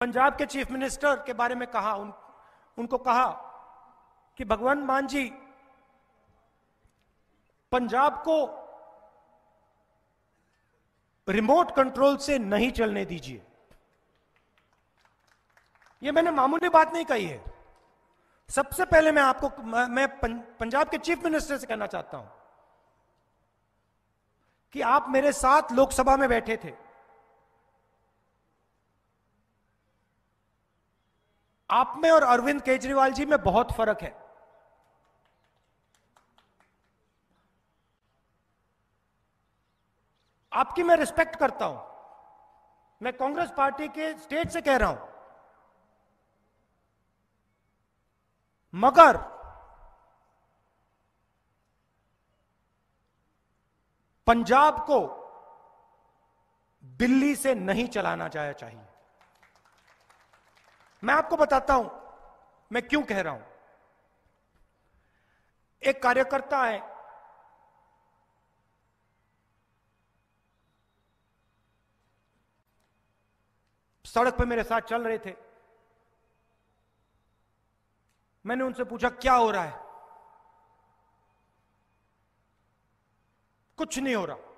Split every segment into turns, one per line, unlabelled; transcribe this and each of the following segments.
पंजाब के chief minister के बारे में कहा उन, उनको कहा कि भगवान मान जी पंजाब को रिमोट कंट्रोल से नहीं चलने दीजिए यह मैंने मामूली बात नहीं कही है सबसे पहले मैं आपको मैं पंजाब के चीफ मिनिस्टर से कहना चाहता हूं कि आप मेरे साथ लोकसभा में बैठे थे आप में और अरविंद केजरीवाल जी में बहुत फर्क है आपकी मैं रिस्पेक्ट करता हूं मैं कांग्रेस पार्टी के स्टेट से कह रहा हूं मगर पंजाब को दिल्ली से नहीं चलाना चाहिए मैं आपको बताता हूं मैं क्यों कह रहा हूं एक कार्यकर्ता है सड़क पे मेरे साथ चल रहे थे मैंने उनसे पूछा क्या हो रहा है कुछ नहीं हो रहा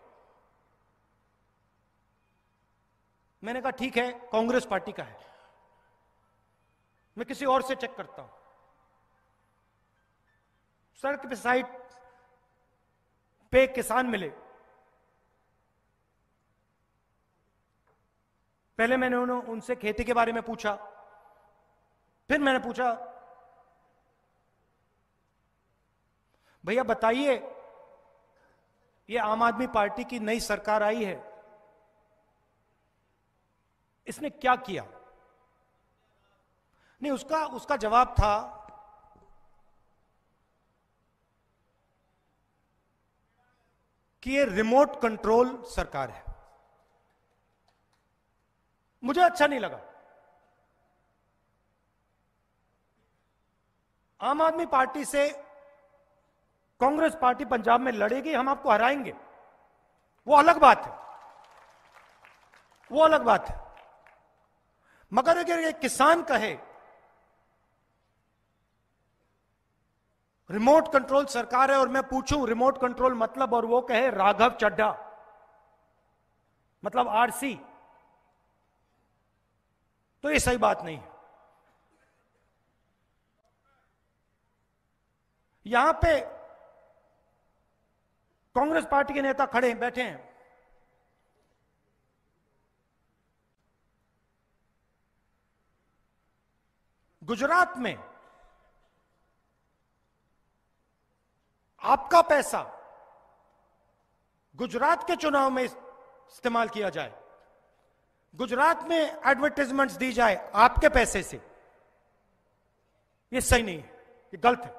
मैंने कहा ठीक है कांग्रेस पार्टी का है मैं किसी और से चेक करता हूं सड़क पे साइड पे किसान मिले पहले मैंने उन्होंने उनसे खेती के बारे में पूछा फिर मैंने पूछा भैया बताइए ये आम आदमी पार्टी की नई सरकार आई है इसने क्या किया नहीं उसका उसका जवाब था कि ये रिमोट कंट्रोल सरकार है मुझे अच्छा नहीं लगा आम आदमी पार्टी से कांग्रेस पार्टी पंजाब में लड़ेगी हम आपको हराएंगे वो अलग बात है वो अलग बात है मगर अगर ये किसान कहे रिमोट कंट्रोल सरकार है और मैं पूछूं रिमोट कंट्रोल मतलब और वो कहे राघव चड्ढा मतलब आरसी तो ये सही बात नहीं है यहां पे कांग्रेस पार्टी के नेता खड़े हैं बैठे हैं गुजरात में आपका पैसा गुजरात के चुनाव में इस्तेमाल किया जाए गुजरात में एडवर्टीजमेंट दी जाए आपके पैसे से यह सही नहीं है ये गलत है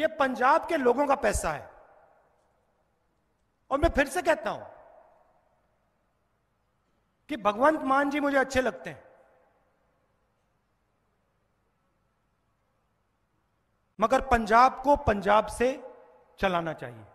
ये पंजाब के लोगों का पैसा है और मैं फिर से कहता हूं कि भगवंत मान जी मुझे अच्छे लगते हैं मगर पंजाब को पंजाब से चलाना चाहिए